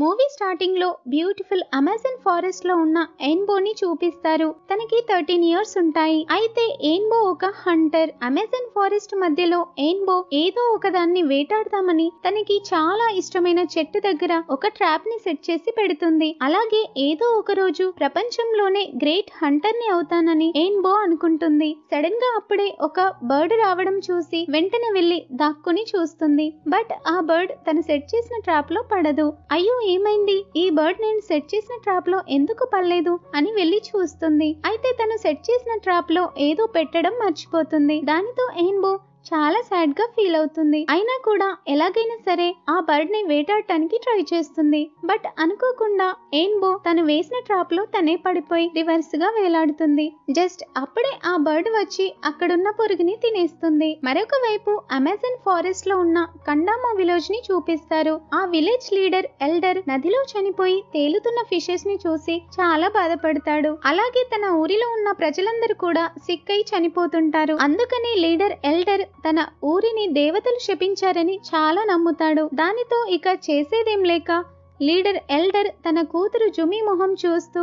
movie starting లో beautiful Amazon forest లో ఉన్న ఎయిన్బో ని చూపిస్తారు తనకి థర్టీన్ ఇయర్స్ ఉంటాయి అయితే ఎయిన్బో ఒక హంటర్ అమెజాన్ ఫారెస్ట్ మధ్యలో ఎయిన్బో ఏదో ఒకదాన్ని వేటాడదామని తనకి చాలా ఇష్టమైన చెట్టు దగ్గర ఒక ట్రాప్ ని సెట్ చేసి పెడుతుంది అలాగే ఏదో ఒక రోజు ప్రపంచంలోనే గ్రేట్ హంటర్ ని అవుతానని ఎయిన్బో అనుకుంటుంది సడన్ గా అప్పుడే ఒక బర్డ్ రావడం చూసి వెంటనే వెళ్లి దాక్కుని చూస్తుంది బట్ ఆ బర్డ్ తను సెట్ చేసిన ట్రాప్ లో పడదు అయ్యో ఏమైంది ఈ బర్డ్ నేను సెట్ చేసిన ట్రాప్ లో ఎందుకు పర్లేదు అని వెళ్ళి చూస్తుంది అయితే తను సెట్ చేసిన ట్రాప్ లో ఏదో పెట్టడం మర్చిపోతుంది దానితో ఏన్బో చాలా సాడ్గా ఫీల్ అవుతుంది అయినా కూడా ఎలాగైనా సరే ఆ బర్డ్ని వేటాడటానికి ట్రై చేస్తుంది బట్ అనుకోకుండా ఎయిన్బో తను వేసిన ట్రాప్లో తనే పడిపోయి రివర్స్గా వేలాడుతుంది జస్ట్ అప్పుడే ఆ బర్డ్ వచ్చి అక్కడున్న పొరుగుని తినేస్తుంది మరొక వైపు అమెజాన్ ఫారెస్ట్ లో ఉన్న కండామో విలేజ్ ని చూపిస్తారు ఆ విలేజ్ లీడర్ ఎల్డర్ నదిలో చనిపోయి తేలుతున్న ఫిషెస్ ని చూసి చాలా బాధపడతాడు అలాగే తన ఊరిలో ఉన్న ప్రజలందరూ కూడా సిక్ అయి చనిపోతుంటారు అందుకని లీడర్ ఎల్డర్ తన ఊరిని దేవతలు శపించారని చాలా నమ్ముతాడు దానితో ఇక చేసేదేం లేక లీడర్ ఎల్డర్ తన కూతురు జుమి మొహం చూస్తూ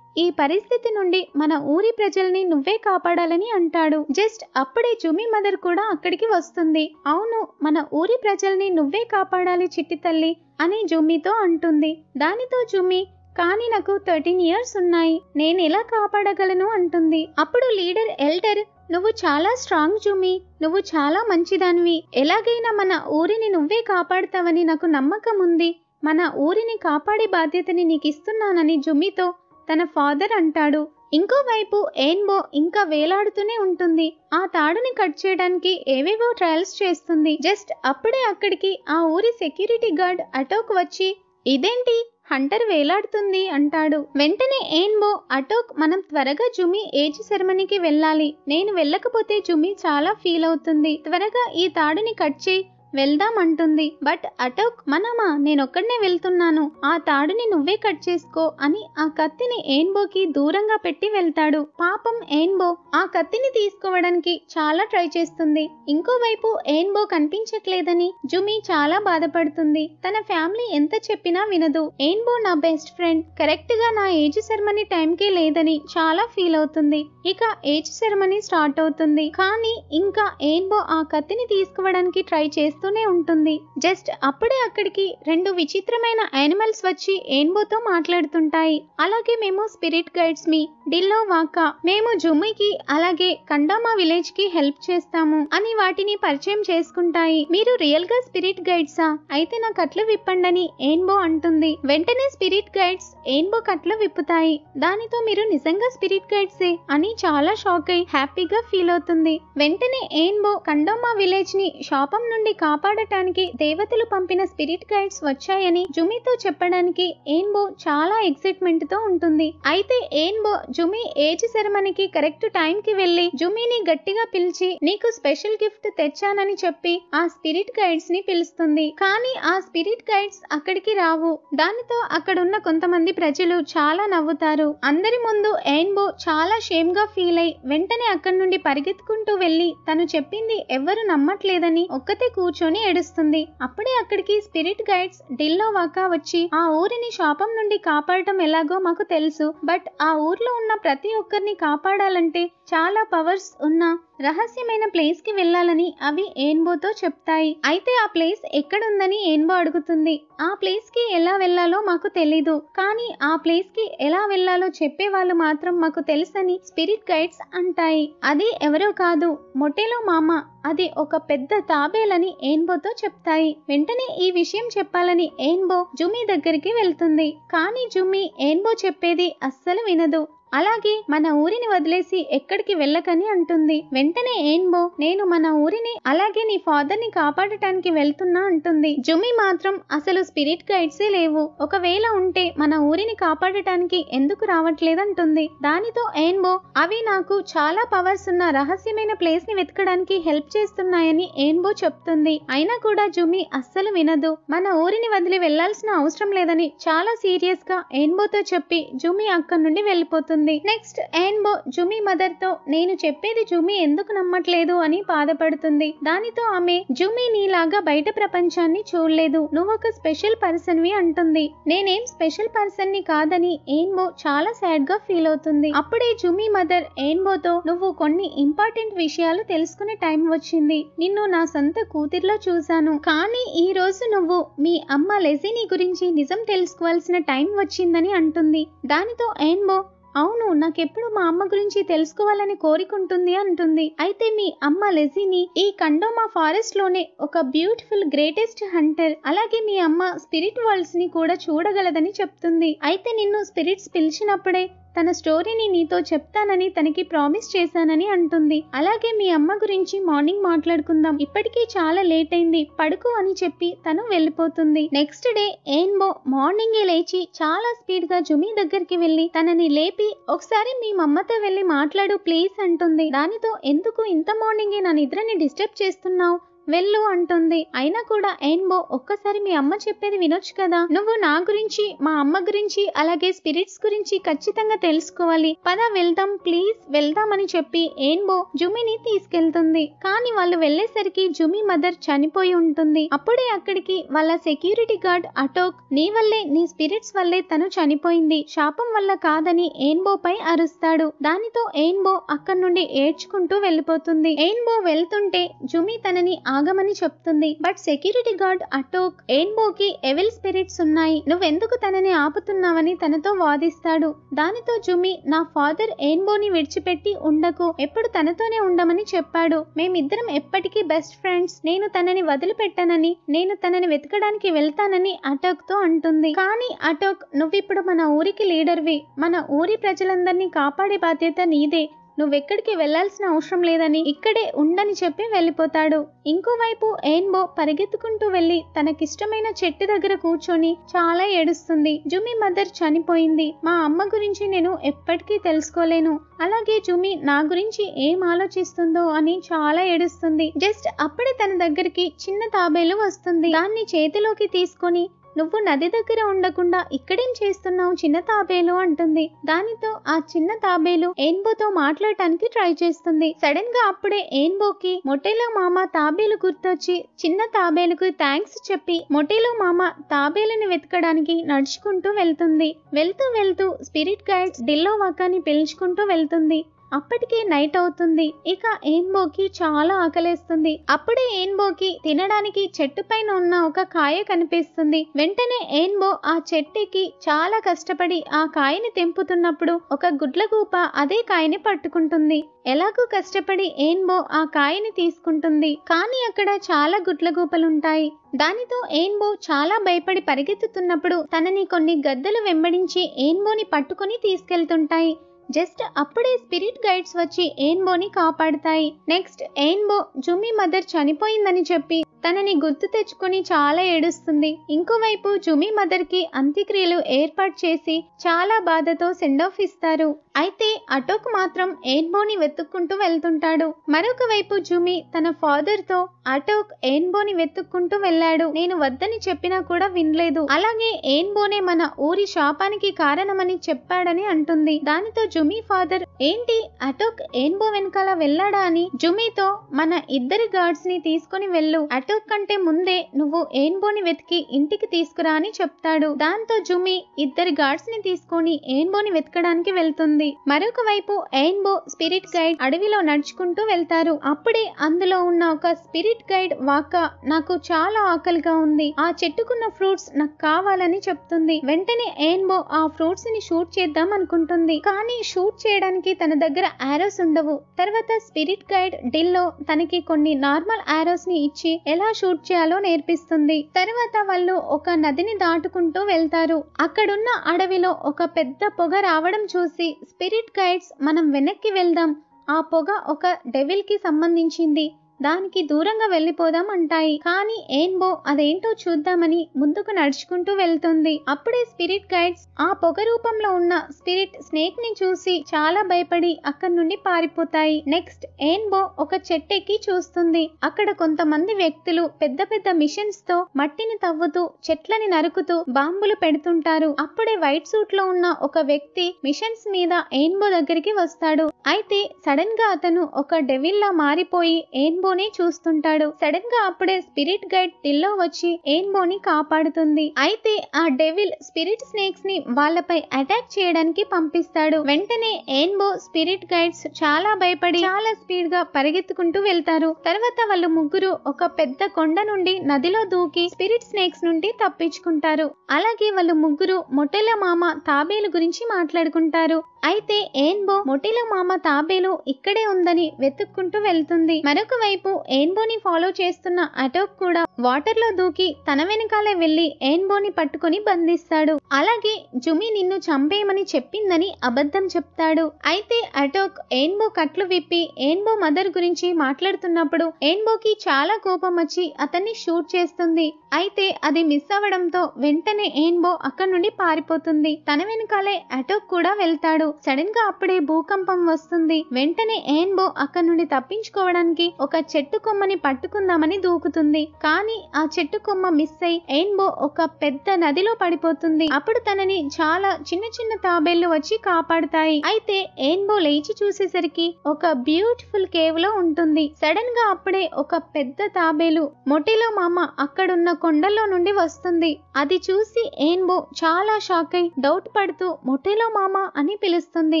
ఈ పరిస్థితి నుండి మన ఊరి ప్రజల్ని నువ్వే కాపాడాలని అంటాడు జస్ట్ అప్పుడే జుమి మదర్ కూడా అక్కడికి వస్తుంది అవును మన ఊరి ప్రజల్ని నువ్వే కాపాడాలి చిట్టి తల్లి అని జుమ్మితో అంటుంది దానితో జుమ్మి కానీ నాకు థర్టీన్ ఇయర్స్ ఉన్నాయి నేను ఎలా కాపాడగలను అంటుంది అప్పుడు లీడర్ ఎల్డర్ నువ్వు చాలా స్ట్రాంగ్ జూమి నువ్వు చాలా మంచిదానివి ఎలాగైనా మన ఊరిని నువ్వే కాపాడతావని నాకు నమ్మకం ఉంది మన ఊరిని కాపాడే బాధ్యతని నీకు ఇస్తున్నానని జుమితో తన ఫాదర్ అంటాడు ఇంకోవైపు ఏన్బో ఇంకా వేలాడుతూనే ఉంటుంది ఆ తాడుని కట్ చేయడానికి ఏవేవో ట్రయల్స్ చేస్తుంది జస్ట్ అప్పుడే అక్కడికి ఆ ఊరి సెక్యూరిటీ గార్డ్ అటోక్ వచ్చి ఇదేంటి హంటర్ వేలాడుతుంది అంటాడు వెంటనే ఏన్బో అటోక్ మనం త్వరగా జుమి ఏజ్ సెరమనీకి వెళ్ళాలి నేను వెళ్ళకపోతే జుమి చాలా ఫీల్ అవుతుంది త్వరగా ఈ తాడుని కట్ చేయి వెళ్దామంటుంది బట్ అటోక్ మనమా నేనొక్కడనే వెళ్తున్నాను ఆ తాడుని నువ్వే కట్ చేసుకో అని ఆ కత్తిని ఏన్బోకి దూరంగా పెట్టి వెళ్తాడు పాపం ఏన్బో ఆ కత్తిని తీసుకోవడానికి చాలా ట్రై చేస్తుంది ఇంకోవైపు ఏన్బో కనిపించట్లేదని జుమి చాలా బాధపడుతుంది తన ఫ్యామిలీ ఎంత చెప్పినా వినదు ఏన్బో నా బెస్ట్ ఫ్రెండ్ కరెక్ట్ గా నా ఏజ్ సెరమనీ టైంకే లేదని చాలా ఫీల్ అవుతుంది ఇక ఏజ్ సెరమనీ స్టార్ట్ అవుతుంది కానీ ఇంకా ఏన్బో ఆ కత్తిని తీసుకోవడానికి ట్రై చేస్తుంది చేస్తూనే ఉంటుంది జస్ట్ అప్పుడే అక్కడికి రెండు విచిత్రమైన యానిమల్స్ వచ్చి ఏన్బోతో మాట్లాడుతుంటాయి అలాగే మేము స్పిరిట్ గైడ్స్ మీ డిల్లో వాకా మేము జుమ్మికి అలాగే కండామా విలేజ్ కి హెల్ప్ చేస్తాము అని వాటిని పరిచయం చేసుకుంటాయి మీరు రియల్ గా స్పిరిట్ గైడ్సా అయితే నా కట్లు విప్పండని ఏన్బో అంటుంది వెంటనే స్పిరిట్ గైడ్స్ ఏన్బో కట్లు విప్పుతాయి దానితో మీరు నిజంగా స్పిరిట్ గైడ్సే అని చాలా షాక్ అయి హ్యాపీగా ఫీల్ అవుతుంది వెంటనే ఏన్బో కండోమా విలేజ్ ని శాపం నుండి కా కాపాడటానికి దేవతలు పంపిన స్పిరిట్ గైడ్స్ వచ్చాయని జుమితో చెప్పడానికి ఏన్బో చాలా ఎక్సైట్మెంట్ తో ఉంటుంది అయితే ఏన్బో జుమి ఏజ్ సెరమనీకి కరెక్ట్ టైం కి వెళ్లి జుమిని గట్టిగా పిలిచి నీకు స్పెషల్ గిఫ్ట్ తెచ్చానని చెప్పి ఆ స్పిరిట్ గైడ్స్ ని పిలుస్తుంది కానీ ఆ స్పిరిట్ గైడ్స్ అక్కడికి రావు దానితో అక్కడున్న కొంతమంది ప్రజలు చాలా నవ్వుతారు అందరి ముందు ఏన్బో చాలా షేమ్ గా ఫీల్ అయి వెంటనే అక్కడి నుండి పరిగెత్తుకుంటూ వెళ్లి తను చెప్పింది ఎవ్వరు నమ్మట్లేదని ఒక్కతే కూర్చు కూర్చొని ఏడుస్తుంది అప్పుడే అక్కడికి స్పిరిట్ గైడ్స్ డిల్లో వాకా వచ్చి ఆ ఊరిని శాపం నుండి కాపాడటం ఎలాగో మాకు తెలుసు బట్ ఆ ఊర్లో ఉన్న ప్రతి ఒక్కరిని కాపాడాలంటే చాలా పవర్స్ ఉన్న రహస్యమైన ప్లేస్ కి వెళ్ళాలని అవి ఏన్బోతో చెప్తాయి అయితే ఆ ప్లేస్ ఎక్కడుందని ఏన్బో అడుగుతుంది ఆ ప్లేస్ కి ఎలా వెళ్ళాలో మాకు తెలీదు కానీ ఆ ప్లేస్ కి ఎలా వెళ్ళాలో చెప్పే వాళ్ళు మాత్రం మాకు తెలుసని స్పిరిట్ గైడ్స్ అంటాయి అది ఎవరో కాదు మొటేలో మామ అది ఒక పెద్ద తాబేలని ఏన్బోతో చెప్తాయి వెంటనే ఈ విషయం చెప్పాలని ఏన్బో జుమి దగ్గరికి వెళ్తుంది కానీ జుమి ఏన్బో చెప్పేది అస్సలు వినదు అలాగే మన ఊరిని వదిలేసి ఎక్కడికి వెళ్ళకని అంటుంది వెంటనే ఏన్బో నేను మన ఊరిని అలాగే నీ ఫాదర్ ని కాపాడటానికి వెళ్తున్నా అంటుంది జుమి మాత్రం అసలు స్పిరిట్ గైడ్సే లేవు ఒకవేళ ఉంటే మన ఊరిని కాపాడటానికి ఎందుకు రావట్లేదంటుంది దానితో ఏన్బో అవి నాకు చాలా పవర్స్ ఉన్న రహస్యమైన ప్లేస్ ని వెతకడానికి హెల్ప్ చేస్తున్నాయని ఏన్బో చెప్తుంది అయినా కూడా జుమి అస్సలు వినదు మన ఊరిని వదిలి వెళ్లాల్సిన అవసరం లేదని చాలా సీరియస్ గా ఏన్బోతో చెప్పి జుమి అక్కడి నుండి వెళ్ళిపోతుంది ఉంటుంది నెక్స్ట్ యాన్బో జుమి మదర్ తో నేను చెప్పేది జుమి ఎందుకు నమ్మట్లేదు అని బాధపడుతుంది దానితో ఆమె జుమి నీలాగా బయట ప్రపంచాన్ని చూడలేదు నువ్వు ఒక స్పెషల్ పర్సన్ వి అంటుంది నేనేం స్పెషల్ పర్సన్ ని కాదని ఏన్బో చాలా సాడ్ గా ఫీల్ అవుతుంది అప్పుడే జుమి మదర్ ఏన్బోతో నువ్వు కొన్ని ఇంపార్టెంట్ విషయాలు తెలుసుకునే టైం వచ్చింది నిన్ను నా సొంత కూతుర్లో చూశాను కానీ ఈ రోజు నువ్వు మీ అమ్మ లెజీని గురించి నిజం తెలుసుకోవాల్సిన టైం వచ్చిందని అంటుంది దానితో ఏన్బో అవును నాకెప్పుడు మా అమ్మ గురించి తెలుసుకోవాలని కోరికుంటుంది అంటుంది అయితే మీ అమ్మ లెజీని ఈ కండోమా ఫారెస్ట్ లోనే ఒక బ్యూటిఫుల్ గ్రేటెస్ట్ హంటర్ అలాగే మీ అమ్మ స్పిరిట్ వరల్డ్స్ ని కూడా చూడగలదని చెప్తుంది అయితే నిన్ను స్పిరిట్స్ పిలిచినప్పుడే తన స్టోరీని నీతో చెప్తానని తనకి ప్రామిస్ చేశానని అంటుంది అలాగే మీ అమ్మ గురించి మార్నింగ్ మాట్లాడుకుందాం ఇప్పటికీ చాలా లేట్ అయింది పడుకు అని చెప్పి తను వెళ్ళిపోతుంది నెక్స్ట్ డే ఏన్బో మార్నింగే లేచి చాలా స్పీడ్ గా జుమి దగ్గరికి వెళ్ళి తనని లేపి ఒకసారి మీ మమ్మతో వెళ్ళి మాట్లాడు ప్లీజ్ అంటుంది దానితో ఎందుకు ఇంత మార్నింగే నా నిద్రని డిస్టర్బ్ చేస్తున్నావు వెళ్ళు అంటుంది అయినా కూడా ఏన్బో ఒక్కసారి మీ అమ్మ చెప్పేది వినొచ్చు కదా నువ్వు నా గురించి మా అమ్మ గురించి అలాగే స్పిరిట్స్ గురించి ఖచ్చితంగా తెలుసుకోవాలి పద వెళ్దాం ప్లీజ్ వెళ్దామని చెప్పి ఏన్బో జుమిని తీసుకెళ్తుంది కానీ వాళ్ళు వెళ్లేసరికి జుమి మదర్ చనిపోయి ఉంటుంది అప్పుడే అక్కడికి వాళ్ళ సెక్యూరిటీ గార్డ్ అటోక్ నీ వల్లే నీ స్పిరిట్స్ వల్లే తను చనిపోయింది శాపం వల్ల కాదని ఏన్బో పై అరుస్తాడు దానితో ఏన్బో అక్కడి నుండి ఏడ్చుకుంటూ వెళ్ళిపోతుంది ఏన్బో వెళ్తుంటే జుమి తనని ఆగమని చెప్తుంది బట్ సెక్యూరిటీ గార్డ్ అటోక్ ఎయిన్బోకి ఎవిల్ స్పిరిట్స్ ఉన్నాయి నువ్వెందుకు తనని ఆపుతున్నావని తనతో వాదిస్తాడు దానితో జుమి నా ఫాదర్ ఎయిన్బోని విడిచిపెట్టి ఉండకు ఎప్పుడు తనతోనే ఉండమని చెప్పాడు మేమిద్దరం ఎప్పటికీ బెస్ట్ ఫ్రెండ్స్ నేను తనని వదిలిపెట్టనని నేను తనని వెతకడానికి వెళ్తానని అటోక్ తో అంటుంది కానీ అటోక్ నువ్విప్పుడు మన ఊరికి లీడర్వి మన ఊరి ప్రజలందరినీ కాపాడే బాధ్యత నీదే నువ్వెక్కడికి వెళ్లాల్సిన అవసరం లేదని ఇక్కడే ఉండని చెప్పి వెళ్ళిపోతాడు ఇంకోవైపు ఎయిన్బో పరిగెత్తుకుంటూ వెళ్లి తనకిష్టమైన చెట్టు దగ్గర కూర్చొని చాలా ఏడుస్తుంది జుమి మదర్ చనిపోయింది మా అమ్మ గురించి నేను ఎప్పటికీ తెలుసుకోలేను అలాగే జుమి నా గురించి ఏం ఆలోచిస్తుందో అని చాలా ఏడుస్తుంది జస్ట్ అప్పుడే తన దగ్గరికి చిన్న తాబేలు వస్తుంది దాన్ని చేతిలోకి తీసుకొని నువ్వు నది దగ్గర ఉండకుండా ఇక్కడేం చేస్తున్నావు చిన్న తాబేలు అంటుంది దానితో ఆ చిన్న తాబేలు ఏన్బోతో మాట్లాడటానికి ట్రై చేస్తుంది సడన్ గా అప్పుడే ఏన్బోకి మొటేలో మామ తాబేలు గుర్తొచ్చి చిన్న తాబేలుకు థ్యాంక్స్ చెప్పి మొటేలో మామ తాబేలుని వెతకడానికి నడుచుకుంటూ వెళ్తుంది వెళ్తూ వెళ్తూ స్పిరిట్ గైడ్స్ డిల్లో డిల్లోవాకాని పిలుచుకుంటూ వెళ్తుంది అప్పటికే నైట్ అవుతుంది ఇక ఏన్బోకి చాలా ఆకలేస్తుంది అప్పుడే ఏన్బోకి తినడానికి చెట్టు పైన ఉన్న ఒక కాయ కనిపిస్తుంది వెంటనే ఏన్బో ఆ చెట్టుకి చాలా కష్టపడి ఆ కాయని తెంపుతున్నప్పుడు ఒక గుడ్లగూప అదే కాయని పట్టుకుంటుంది ఎలాగూ కష్టపడి ఏన్బో ఆ కాయని తీసుకుంటుంది కానీ అక్కడ చాలా గుడ్లగూపలుంటాయి దానితో ఏన్బో చాలా భయపడి పరిగెత్తుతున్నప్పుడు తనని కొన్ని గద్దలు వెంబడించి ఏన్బోని పట్టుకుని తీసుకెళ్తుంటాయి జస్ట్ అప్పుడే స్పిరిట్ గైడ్స్ వచ్చి ఎయిన్బోని కాపాడతాయి నెక్స్ట్ ఎయిన్బో జుమ్మి మదర్ చనిపోయిందని చెప్పి తనని గుర్తు తెచ్చుకొని చాలా ఏడుస్తుంది ఇంకోవైపు జుమి మదర్ కి అంత్యక్రియలు ఏర్పాటు చేసి చాలా బాధతో సెండ్ ఆఫ్ ఇస్తారు అయితే అటోక్ మాత్రం ఎయిన్బోని వెతుక్కుంటూ వెళ్తుంటాడు మరొక వైపు జుమి తన ఫాదర్ తో అటోక్ ఎయిన్బోని వెతుక్కుంటూ వెళ్ళాడు నేను వద్దని చెప్పినా కూడా వినలేదు అలాగే ఎయిన్బోనే మన ఊరి శాపానికి కారణమని చెప్పాడని అంటుంది దానితో జుమి ఫాదర్ ఏంటి అటోక్ ఎయిన్బో వెనకాల వెళ్ళాడా అని జుమితో మన ఇద్దరి గార్డ్స్ ని తీసుకుని వెళ్ళు అటోక్ రితుక్ కంటే ముందే నువ్వు ఏన్బోని వెతికి ఇంటికి తీసుకురా అని చెప్తాడు దాంతో జుమి ఇద్దరు గార్డ్స్ ని తీసుకుని ఏన్బోని వెతకడానికి వెళ్తుంది మరొక వైపు ఎయిన్బో స్పిరిట్ గైడ్ అడవిలో నడుచుకుంటూ వెళ్తారు అప్పుడే అందులో ఉన్న ఒక స్పిరిట్ గైడ్ వాక నాకు చాలా ఆకలిగా ఉంది ఆ చెట్టుకున్న ఫ్రూట్స్ నాకు కావాలని చెప్తుంది వెంటనే ఎయిన్బో ఆ ఫ్రూట్స్ ని షూట్ చేద్దాం అనుకుంటుంది కానీ షూట్ చేయడానికి తన దగ్గర ఆరోస్ ఉండవు తర్వాత స్పిరిట్ గైడ్ డిల్లో తనకి కొన్ని నార్మల్ ఆరోస్ ని ఇచ్చి ఎలా ఎలా షూట్ చేయాలో నేర్పిస్తుంది తర్వాత వాళ్ళు ఒక నదిని దాటుకుంటూ వెళ్తారు అక్కడున్న అడవిలో ఒక పెద్ద పొగ రావడం చూసి స్పిరిట్ గైడ్స్ మనం వెనక్కి వెళ్దాం ఆ పొగ ఒక డెవిల్ కి సంబంధించింది దానికి దూరంగా వెళ్లిపోదాం అంటాయి కానీ ఏన్బో అదేంటో చూద్దామని ముందుకు నడుచుకుంటూ వెళ్తుంది అప్పుడే స్పిరిట్ గైడ్స్ ఆ పొగ రూపంలో ఉన్న స్పిరిట్ స్నేక్ ని చూసి చాలా భయపడి అక్కడి నుండి పారిపోతాయి నెక్స్ట్ ఏన్బో ఒక చెట్టెక్కి చూస్తుంది అక్కడ కొంతమంది వ్యక్తులు పెద్ద పెద్ద మిషన్స్ తో మట్టిని తవ్వుతూ చెట్లని నరుకుతూ బాంబులు పెడుతుంటారు అప్పుడే వైట్ సూట్ లో ఉన్న ఒక వ్యక్తి మిషన్స్ మీద ఏన్బో దగ్గరికి వస్తాడు అయితే సడన్ గా అతను ఒక డెవిల్ లా మారిపోయి ఏన్బో ఏన్బోని చూస్తుంటాడు సడన్ గా అప్పుడే స్పిరిట్ గైడ్ టిల్లో వచ్చి ఏన్బోని కాపాడుతుంది అయితే ఆ డెవిల్ స్పిరిట్ స్నేక్స్ ని వాళ్ళపై అటాక్ చేయడానికి పంపిస్తాడు వెంటనే ఏన్బో స్పిరిట్ గైడ్స్ చాలా భయపడి చాలా స్పీడ్ గా పరిగెత్తుకుంటూ వెళ్తారు తర్వాత వాళ్ళు ముగ్గురు ఒక పెద్ద కొండ నుండి నదిలో దూకి స్పిరిట్ స్నేక్స్ నుండి తప్పించుకుంటారు అలాగే వాళ్ళు ముగ్గురు మొట్టెల మామ తాబేలు గురించి మాట్లాడుకుంటారు అయితే ఏన్బో మొటిల మామ తాబేలు ఇక్కడే ఉందని వెతుక్కుంటూ వెళ్తుంది మరొక వైపు ఏన్బోని ఫాలో చేస్తున్న అటోక్ కూడా వాటర్ లో దూకి తన వెనకాలే వెళ్లి ఏన్బోని పట్టుకుని బంధిస్తాడు అలాగే జుమి నిన్ను చంపేయమని చెప్పిందని అబద్ధం చెప్తాడు అయితే అటోక్ ఏన్బో కట్లు విప్పి ఏన్బో మదర్ గురించి మాట్లాడుతున్నప్పుడు ఏన్బోకి చాలా కోపం వచ్చి అతన్ని షూట్ చేస్తుంది అయితే అది మిస్ అవ్వడంతో వెంటనే ఏన్బో అక్కడ నుండి పారిపోతుంది తన వెనకాలే అటోక్ కూడా వెళ్తాడు సడన్ గా అప్పుడే భూకంపం వస్తుంది వెంటనే ఏన్బో అక్కడి నుండి తప్పించుకోవడానికి ఒక చెట్టు కొమ్మని పట్టుకుందామని దూకుతుంది కానీ ఆ చెట్టు కొమ్మ మిస్ అయి ఎయిన్బో ఒక పెద్ద నదిలో పడిపోతుంది అప్పుడు తనని చాలా చిన్న చిన్న తాబేళ్లు వచ్చి కాపాడుతాయి అయితే ఏన్బో లేచి చూసేసరికి ఒక బ్యూటిఫుల్ కేవ్ లో ఉంటుంది సడన్ గా అప్పుడే ఒక పెద్ద తాబేలు మొటిలో మామ అక్కడున్న కొండల్లో నుండి వస్తుంది అది చూసి ఏన్బో చాలా షాక్ అయి డౌట్ పడుతూ మొటిలో మామ అని పిలుస్తుంది చేస్తుంది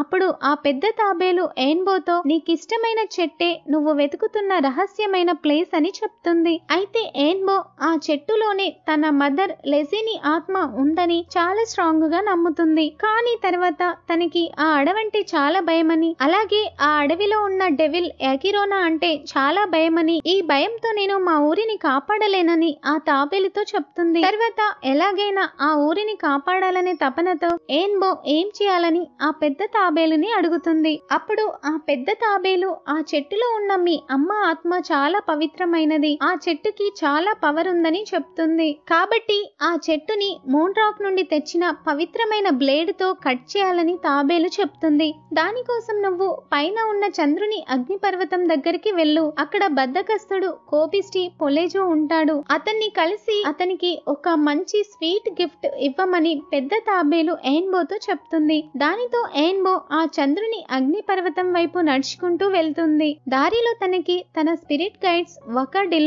అప్పుడు ఆ పెద్ద తాబేలు ఎయిన్బోతో నీకిష్టమైన చెట్టే నువ్వు వెతుకుతున్న రహస్యమైన ప్లేస్ అని చెప్తుంది అయితే ఎయిన్బో ఆ చెట్టులోనే తన మదర్ లెజీని ఆత్మ ఉందని చాలా స్ట్రాంగ్ గా నమ్ముతుంది కానీ తర్వాత తనకి ఆ అడవంటే చాలా భయమని అలాగే ఆ అడవిలో ఉన్న డెవిల్ యాకిరోనా అంటే చాలా భయమని ఈ భయంతో నేను మా ఊరిని కాపాడలేనని ఆ తాబేలుతో చెప్తుంది తర్వాత ఎలాగైనా ఆ ఊరిని కాపాడాలనే తపనతో ఏన్బో ఏం చేయాలని ఆ పెద్ద తాబేలుని అడుగుతుంది అప్పుడు ఆ పెద్ద తాబేలు ఆ చెట్టులో ఉన్న మీ అమ్మ ఆత్మ చాలా పవిత్రమైనది ఆ చెట్టుకి చాలా పవర్ ఉందని చెప్తుంది కాబట్టి ఆ చెట్టుని మోన్ రాక్ నుండి తెచ్చిన పవిత్రమైన బ్లేడ్ తో కట్ చేయాలని తాబేలు చెప్తుంది దానికోసం నువ్వు పైన ఉన్న చంద్రుని అగ్నిపర్వతం దగ్గరికి వెళ్ళు అక్కడ బద్దకస్తుడు కోపిష్టి పొలేజో ఉంటాడు అతన్ని కలిసి అతనికి ఒక మంచి స్వీట్ గిఫ్ట్ ఇవ్వమని పెద్ద తాబేలు ఎయిన్బోతో చెప్తుంది దాని దానితో ఎయిన్బో ఆ చంద్రుని అగ్నిపర్వతం వైపు నడుచుకుంటూ వెళ్తుంది దారిలో తనకి తన స్పిరిట్ గైడ్స్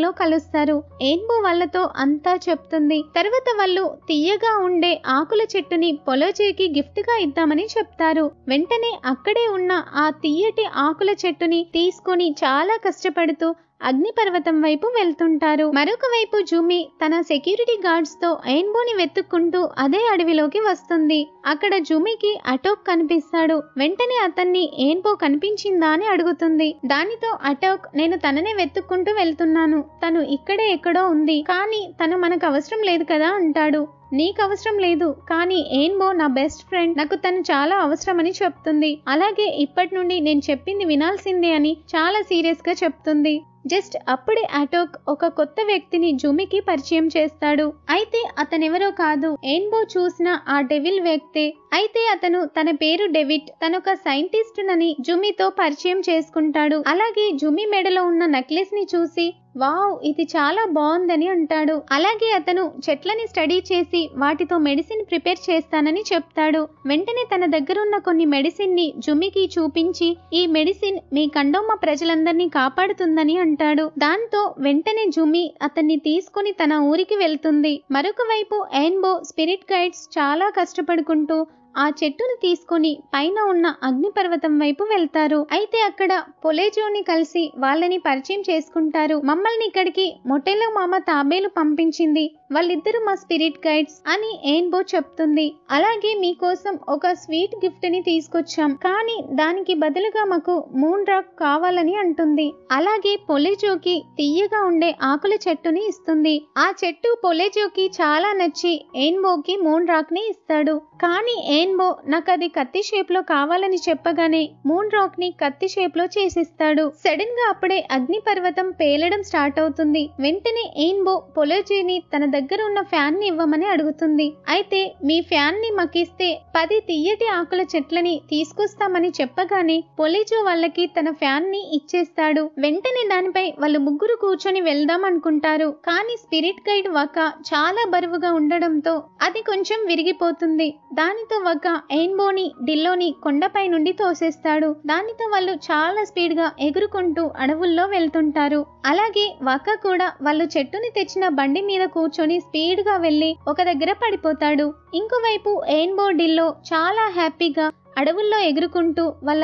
లో కలుస్తారు ఎయిన్బో వాళ్ళతో అంతా చెప్తుంది తర్వాత వాళ్ళు తీయగా ఉండే ఆకుల చెట్టుని పొలోజేకి గిఫ్ట్ గా ఇద్దామని చెప్తారు వెంటనే అక్కడే ఉన్న ఆ తీయటి ఆకుల చెట్టుని తీసుకుని చాలా కష్టపడుతూ అగ్నిపర్వతం వైపు వెళ్తుంటారు మరొక వైపు జూమి తన సెక్యూరిటీ గార్డ్స్తో ఎయిన్బోని వెతుక్కుంటూ అదే అడవిలోకి వస్తుంది అక్కడ జూమికి అటోక్ కనిపిస్తాడు వెంటనే అతన్ని ఎయిన్బో కనిపించిందా అని అడుగుతుంది దానితో అటోక్ నేను తననే వెతుక్కుంటూ వెళ్తున్నాను తను ఇక్కడే ఎక్కడో ఉంది కానీ తను మనకు అవసరం లేదు కదా అంటాడు నీకు అవసరం లేదు కానీ ఏన్బో నా బెస్ట్ ఫ్రెండ్ నాకు తను చాలా అవసరమని చెప్తుంది అలాగే ఇప్పటి నుండి నేను చెప్పింది వినాల్సిందే అని చాలా సీరియస్గా చెప్తుంది జస్ట్ అప్పుడే అటోక్ ఒక కొత్త వ్యక్తిని జుమికి పరిచయం చేస్తాడు అయితే అతనెవరో కాదు ఎయిన్బో చూసిన ఆ డెవిల్ వ్యక్తే అయితే అతను తన పేరు డెవిట్ తనొక సైంటిస్ట్ నని జుమితో పరిచయం చేసుకుంటాడు అలాగే జుమి మెడలో ఉన్న నెక్లెస్ ని చూసి వావ్ ఇది చాలా బాగుందని అంటాడు అలాగే అతను చెట్లని స్టడీ చేసి వాటితో మెడిసిన్ ప్రిపేర్ చేస్తానని చెప్తాడు వెంటనే తన దగ్గర ఉన్న కొన్ని మెడిసిన్ ని జుమికి చూపించి ఈ మెడిసిన్ మీ కండోమ ప్రజలందరినీ కాపాడుతుందని అంటాడు అంటాడు దాంతో వెంటనే జుమి అతన్ని తీసుకుని తన ఊరికి వెళ్తుంది మరొక వైపు ఎయిన్బో స్పిరిట్ గైడ్స్ చాలా కష్టపడుకుంటూ ఆ చెట్టును తీసుకొని పైన ఉన్న అగ్నిపర్వతం వైపు వెళ్తారు అయితే అక్కడ పొలేజోని కలిసి వాళ్ళని పరిచయం చేసుకుంటారు మమ్మల్ని ఇక్కడికి మొటెలో మామ తాబేలు పంపించింది వాళ్ళిద్దరు మా స్పిరిట్ గైడ్స్ అని ఎయిన్బో చెప్తుంది అలాగే మీకోసం ఒక స్వీట్ గిఫ్ట్ ని తీసుకొచ్చాం కానీ దానికి బదులుగా మాకు మూన్ రాక్ కావాలని అంటుంది అలాగే పొలేజోకి తీయగా ఉండే ఆకుల చెట్టుని ఇస్తుంది ఆ చెట్టు పొలేజోకి చాలా నచ్చి ఎయిన్బోకి మూన్ రాక్ ని ఇస్తాడు కానీ ఎయిన్బో నాకు అది కత్తి షేప్ లో కావాలని చెప్పగానే మూన్ రాక్ ని కత్తి షేప్ లో చేసిస్తాడు సడన్ గా అప్పుడే అగ్ని పర్వతం పేలడం స్టార్ట్ అవుతుంది వెంటనే ఎయిన్బో పొలేజీని తన దగ్గర ఉన్న ఫ్యాన్ ని ఇవ్వమని అడుగుతుంది అయితే మీ ఫ్యాన్ ని మకిస్తే పది తీయటి ఆకుల చెట్లని తీసుకొస్తామని చెప్పగానే పొలిజో వాళ్ళకి తన ఫ్యాన్ ని ఇచ్చేస్తాడు వెంటనే దానిపై వాళ్ళు ముగ్గురు కూర్చొని వెళ్దాం అనుకుంటారు కానీ స్పిరిట్ గైడ్ వక చాలా బరువుగా ఉండడంతో అది కొంచెం విరిగిపోతుంది దానితో వక ఎయిన్బోని ఢిల్లోని కొండపై నుండి తోసేస్తాడు దానితో వాళ్ళు చాలా స్పీడ్ గా ఎగురుకుంటూ అడవుల్లో వెళ్తుంటారు అలాగే వక కూడా వాళ్ళు చెట్టుని తెచ్చిన బండి మీద కూర్చొని తీసుకొని గా వెళ్లి ఒక దగ్గర పడిపోతాడు ఇంకోవైపు ఎయిన్బో డిల్లో చాలా హ్యాపీగా అడవుల్లో ఎగురుకుంటూ వాళ్ళ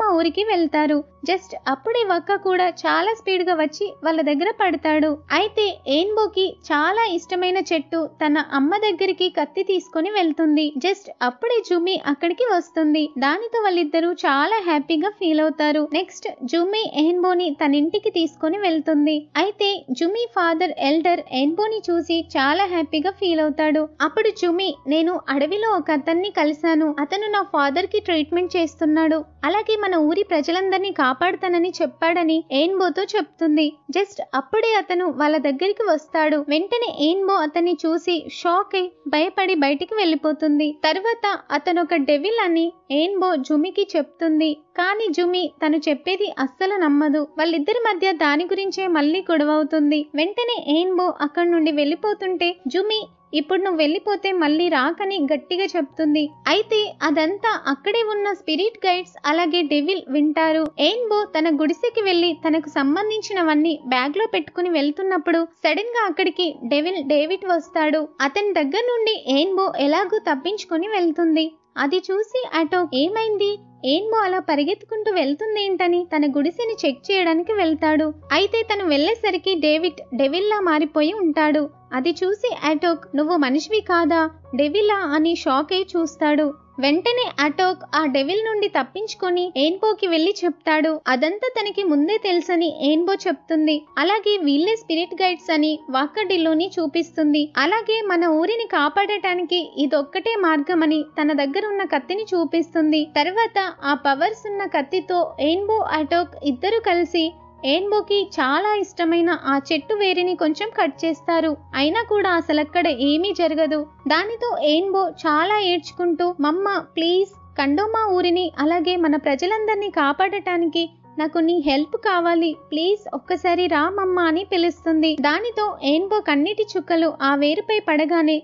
మా ఊరికి వెళ్తారు జస్ట్ అప్పుడే వక్క కూడా చాలా స్పీడ్గా వచ్చి వాళ్ళ దగ్గర పడతాడు అయితే ఏన్బోకి చాలా ఇష్టమైన చెట్టు తన అమ్మ దగ్గరికి కత్తి తీసుకుని వెళ్తుంది జస్ట్ అప్పుడే జూమి అక్కడికి వస్తుంది దానితో వాళ్ళిద్దరూ చాలా హ్యాపీగా ఫీల్ అవుతారు నెక్స్ట్ జూమి ఎయిన్బోని తన ఇంటికి తీసుకుని వెళ్తుంది అయితే జుమి ఫాదర్ ఎల్డర్ ఎయిన్బోని చూసి చాలా హ్యాపీగా ఫీల్ అవుతాడు అప్పుడు జుమి నేను అడవిలో ఒక అతన్ని కలిశాను అతను నా ఫాదర్ అందరికీ ట్రీట్మెంట్ చేస్తున్నాడు అలాగే మన ఊరి ప్రజలందరినీ కాపాడుతానని చెప్పాడని ఎయిన్బోతో చెప్తుంది జస్ట్ అప్పుడే అతను వాళ్ళ దగ్గరికి వస్తాడు వెంటనే ఎయిన్బో అతన్ని చూసి షాక్ అయి భయపడి బయటికి వెళ్ళిపోతుంది తర్వాత అతనొక డెవిల్ అని ఎయిన్బో జుమికి చెప్తుంది కానీ జుమి తను చెప్పేది అస్సలు నమ్మదు వాళ్ళిద్దరి మధ్య దాని గురించే మళ్ళీ గొడవ అవుతుంది వెంటనే ఎయిన్బో అక్కడి నుండి వెళ్ళిపోతుంటే జుమి ఇప్పుడు నువ్వు వెళ్ళిపోతే మళ్ళీ రాకని గట్టిగా చెప్తుంది అయితే అదంతా అక్కడే ఉన్న స్పిరిట్ గైడ్స్ అలాగే డెవిల్ వింటారు ఎయిన్బో తన గుడిసెకి వెళ్లి తనకు సంబంధించినవన్నీ బ్యాగ్ లో పెట్టుకుని వెళ్తున్నప్పుడు సడన్ గా అక్కడికి డెవిల్ డేవిడ్ వస్తాడు అతని దగ్గర నుండి ఎయిన్బో ఎలాగూ తప్పించుకుని వెళ్తుంది అది చూసి అటో ఏమైంది ఏన్బో అలా పరిగెత్తుకుంటూ వెళ్తుంది ఏంటని తన గుడిసెని చెక్ చేయడానికి వెళ్తాడు అయితే తను వెళ్లేసరికి డేవిడ్ డెవిల్లా మారిపోయి ఉంటాడు అది చూసి అటోక్ నువ్వు మనిషివి కాదా డెవిలా అని షాక్ అయి చూస్తాడు వెంటనే అటోక్ ఆ డెవిల్ నుండి తప్పించుకొని ఎయిన్బోకి వెళ్లి చెప్తాడు అదంతా తనకి ముందే తెలుసని ఎయిన్బో చెప్తుంది అలాగే వీళ్ళే స్పిరిట్ గైడ్స్ అని వాక్కడిల్లోని చూపిస్తుంది అలాగే మన ఊరిని కాపాడటానికి ఇదొక్కటే మార్గమని తన దగ్గర ఉన్న కత్తిని చూపిస్తుంది తర్వాత ఆ పవర్స్ ఉన్న కత్తితో ఎయిన్బో అటోక్ ఇద్దరు కలిసి ఏన్బోకి చాలా ఇష్టమైన ఆ చెట్టు వేరిని కొంచెం కట్ చేస్తారు అయినా కూడా అసలక్కడ ఏమీ జరగదు దానితో ఎయిన్బో చాలా ఏడ్చుకుంటూ మమ్మ ప్లీజ్ కండోమా ఊరిని అలాగే మన ప్రజలందరినీ కాపాడటానికి నాకు నీ హెల్ప్ కావాలి ప్లీజ్ ఒక్కసారి రామమ్మ అని పిలుస్తుంది దానితో ఎయిన్బో కన్నిటి చుక్కలు ఆ వేరుపై పడగానే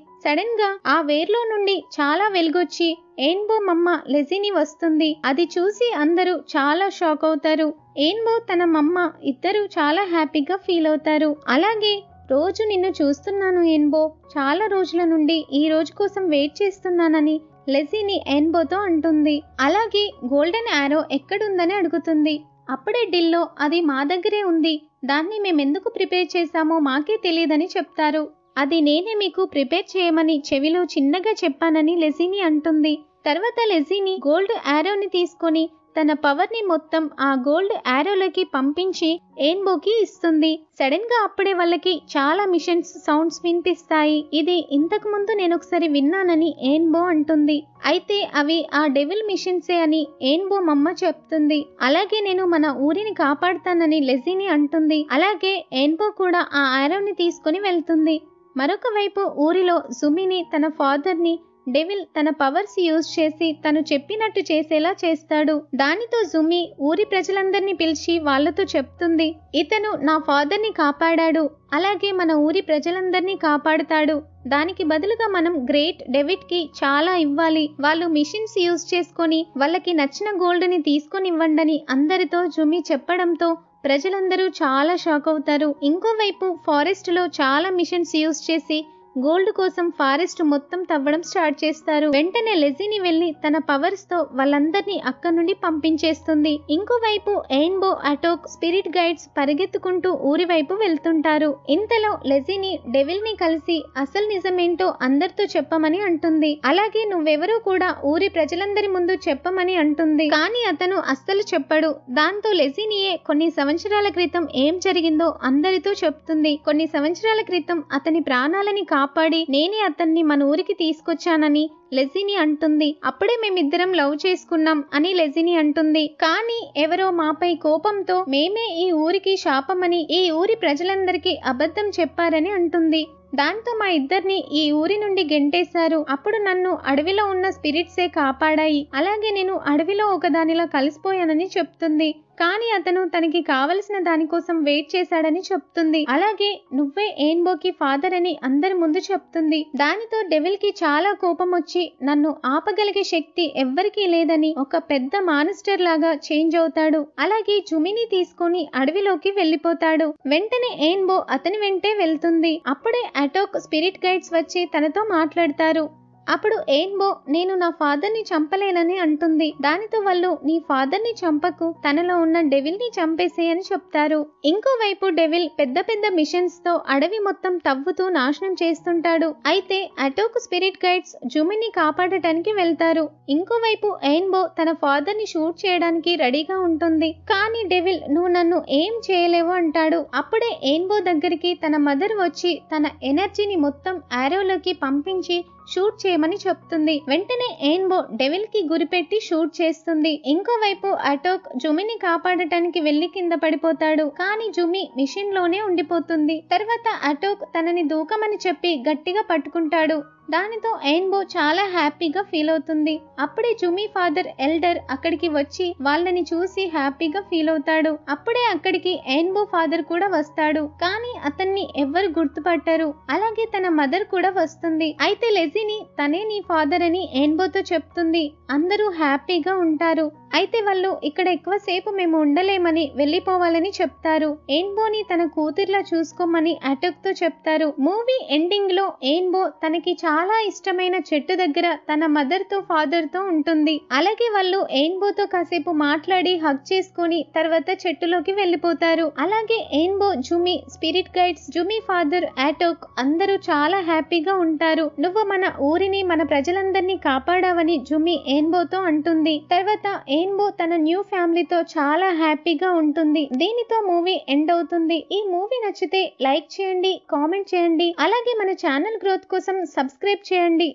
గా ఆ వేర్లో నుండి చాలా వెలుగొచ్చి ఏన్బో మమ్మ లెజిని వస్తుంది అది చూసి అందరూ చాలా షాక్ అవుతారు ఏన్బో తన మమ్మ ఇద్దరు చాలా హ్యాపీగా ఫీల్ అవుతారు అలాగే రోజు నిన్ను చూస్తున్నాను ఏన్బో చాలా రోజుల నుండి ఈ రోజు కోసం వెయిట్ చేస్తున్నానని లెజీని ఏన్బోతో అంటుంది అలాగే గోల్డెన్ యారో ఎక్కడుందని అడుగుతుంది అప్పుడే డిల్లో అది మా దగ్గరే ఉంది దాన్ని మేమెందుకు ప్రిపేర్ చేశామో మాకే తెలియదని చెప్తారు అది నేనే మీకు ప్రిపేర్ చేయమని చెవిలో చిన్నగా చెప్పానని లెజీని అంటుంది తర్వాత లెజీని గోల్డ్ యారోని తీసుకొని తన పవర్ని మొత్తం ఆ గోల్డ్ యారోలకి పంపించి ఎయిన్బోకి ఇస్తుంది సడన్ గా అప్పుడే వాళ్ళకి చాలా మిషన్స్ సౌండ్స్ వినిపిస్తాయి ఇది ఇంతకు ముందు నేను ఒకసారి విన్నానని ఎయిన్బో అంటుంది అయితే అవి ఆ డెవిల్ మిషన్సే అని ఎయిన్బో మమ్మ చెప్తుంది అలాగే నేను మన ఊరిని కాపాడుతానని లెజీని అంటుంది అలాగే ఎయిన్బో కూడా ఆ యారోని తీసుకుని వెళ్తుంది మరొక వైపు ఊరిలో సుమిని తన ఫాదర్ని డెవిల్ తన పవర్స్ యూజ్ చేసి తను చెప్పినట్టు చేసేలా చేస్తాడు దానితో జుమి ఊరి ప్రజలందరినీ పిలిచి వాళ్లతో చెప్తుంది ఇతను నా ఫాదర్ని కాపాడాడు అలాగే మన ఊరి ప్రజలందరినీ కాపాడుతాడు దానికి బదులుగా మనం గ్రేట్ డెవిట్ కి చాలా ఇవ్వాలి వాళ్ళు మిషన్స్ యూజ్ చేసుకొని వాళ్ళకి నచ్చిన గోల్డ్ని తీసుకొని ఇవ్వండి అందరితో జుమి చెప్పడంతో ప్రజలందరూ చాలా షాక్ అవుతారు ఇంకోవైపు ఫారెస్ట్లో చాలా మిషన్స్ యూజ్ చేసి గోల్డ్ కోసం ఫారెస్ట్ మొత్తం తవ్వడం స్టార్ట్ చేస్తారు వెంటనే లెజీని వెళ్లి తన పవర్స్ తో వాళ్ళందరినీ అక్కడ నుండి పంపించేస్తుంది ఇంకోవైపు ఎయిన్బో అటోక్ స్పిరిట్ గైడ్స్ పరిగెత్తుకుంటూ ఊరి వైపు వెళ్తుంటారు ఇంతలో లెజీని డెవిల్ ని కలిసి అసలు నిజమేంటో అందరితో చెప్పమని అంటుంది అలాగే నువ్వెవరూ కూడా ఊరి ప్రజలందరి ముందు చెప్పమని అంటుంది కానీ అతను అస్సలు చెప్పడు దాంతో లెజీనియే కొన్ని సంవత్సరాల క్రితం ఏం జరిగిందో అందరితో చెప్తుంది కొన్ని సంవత్సరాల క్రితం అతని ప్రాణాలని కా కాపాడి నేనే అతన్ని మన ఊరికి తీసుకొచ్చానని లెజీని అంటుంది అప్పుడే మేమిద్దరం లవ్ చేసుకున్నాం అని లెజీని అంటుంది కానీ ఎవరో మాపై కోపంతో మేమే ఈ ఊరికి శాపమని ఈ ఊరి ప్రజలందరికీ అబద్ధం చెప్పారని అంటుంది దాంతో మా ఇద్దరిని ఈ ఊరి నుండి గెంటేశారు అప్పుడు నన్ను అడవిలో ఉన్న స్పిరిట్సే కాపాడాయి అలాగే నేను అడవిలో ఒకదానిలా కలిసిపోయానని చెప్తుంది కానీ అతను తనకి కావలసిన దానికోసం వెయిట్ చేశాడని చెప్తుంది అలాగే నువ్వే ఏన్బోకి ఫాదర్ అని అందరి ముందు చెప్తుంది దానితో డెవిల్ కి చాలా కోపం వచ్చి నన్ను ఆపగలిగే శక్తి ఎవ్వరికీ లేదని ఒక పెద్ద మానిస్టర్ లాగా చేంజ్ అవుతాడు అలాగే జుమిని తీసుకుని అడవిలోకి వెళ్ళిపోతాడు వెంటనే ఏన్బో అతని వెంటే వెళ్తుంది అప్పుడే అటోక్ స్పిరిట్ గైడ్స్ వచ్చి తనతో మాట్లాడతారు అప్పుడు ఏంబో నేను నా ఫాదర్ని చంపలేనని అంటుంది దానితో వాళ్ళు నీ ఫాదర్ ని చంపకు తనలో ఉన్న డెవిల్ని చంపేసే అని చెప్తారు ఇంకోవైపు డెవిల్ పెద్ద పెద్ద మిషన్స్ తో అడవి మొత్తం తవ్వుతూ నాశనం చేస్తుంటాడు అయితే అటోక్ స్పిరిట్ గైడ్స్ జుమిని కాపాడటానికి వెళ్తారు ఇంకోవైపు ఎయిన్బో తన ఫాదర్ ని షూట్ చేయడానికి రెడీగా ఉంటుంది కానీ డెవిల్ నువ్వు నన్ను ఏం చేయలేవు అంటాడు అప్పుడే ఎయిన్బో దగ్గరికి తన మదర్ వచ్చి తన ఎనర్జీని మొత్తం ఆరోలోకి పంపించి షూట్ చేయ చేయమని చెప్తుంది వెంటనే ఎయిన్బో డెవిల్ కి గురిపెట్టి షూట్ చేస్తుంది ఇంకోవైపు అటోక్ జుమిని కాపాడటానికి వెళ్లి కింద పడిపోతాడు కానీ జుమి మిషన్ లోనే ఉండిపోతుంది తర్వాత అటోక్ తనని దూకమని చెప్పి గట్టిగా పట్టుకుంటాడు దానితో ఎయిన్బో చాలా హ్యాపీగా ఫీల్ అవుతుంది అప్పుడే జుమీ ఫాదర్ ఎల్డర్ అక్కడికి వచ్చి వాళ్ళని చూసి హ్యాపీగా ఫీల్ అవుతాడు అప్పుడే అక్కడికి ఎయిన్బో ఫాదర్ కూడా వస్తాడు కానీ అతన్ని ఎవ్వరు గుర్తుపట్టరు అలాగే తన మదర్ కూడా వస్తుంది అయితే లెజీని తనే నీ ఫాదర్ అని ఎయిన్బోతో చెప్తుంది అందరూ హ్యాపీగా ఉంటారు అయితే వాళ్ళు ఇక్కడ ఎక్కువసేపు మేము ఉండలేమని వెళ్ళిపోవాలని చెప్తారు ఎయిన్బోని తన కూతుర్లా చూసుకోమని అటక్ తో చెప్తారు మూవీ ఎండింగ్ లో ఎయిన్బో తనకి చాలా చాలా ఇష్టమైన చెట్టు దగ్గర తన మదర్తో ఫాదర్తో ఉంటుంది అలాగే వాళ్ళు ఎయిన్బోతో కాసేపు మాట్లాడి హక్ చేసుకుని తర్వాత చెట్టులోకి వెళ్ళిపోతారు అలాగే Ainbo Zumi spirit guides Zumi father Atok అందరూ చాలా హ్యాపీగా ఉంటారు నువ్వు మన ఊరిని మన ప్రజలందరినీ కాపాడావని జుమి ఎయిన్బోతో అంటుంది తర్వాత ఎయిన్బో తన న్యూ ఫ్యామిలీతో చాలా హ్యాపీగా ఉంటుంది దీనితో మూవీ ఎండ్ అవుతుంది ఈ మూవీ నచ్చితే లైక్ చేయండి కామెంట్ చేయండి అలాగే మన ఛానల్ గ్రోత్ కోసం సబ్స్క్రైబ్ సబ్స్క్రైబ్ చేయండి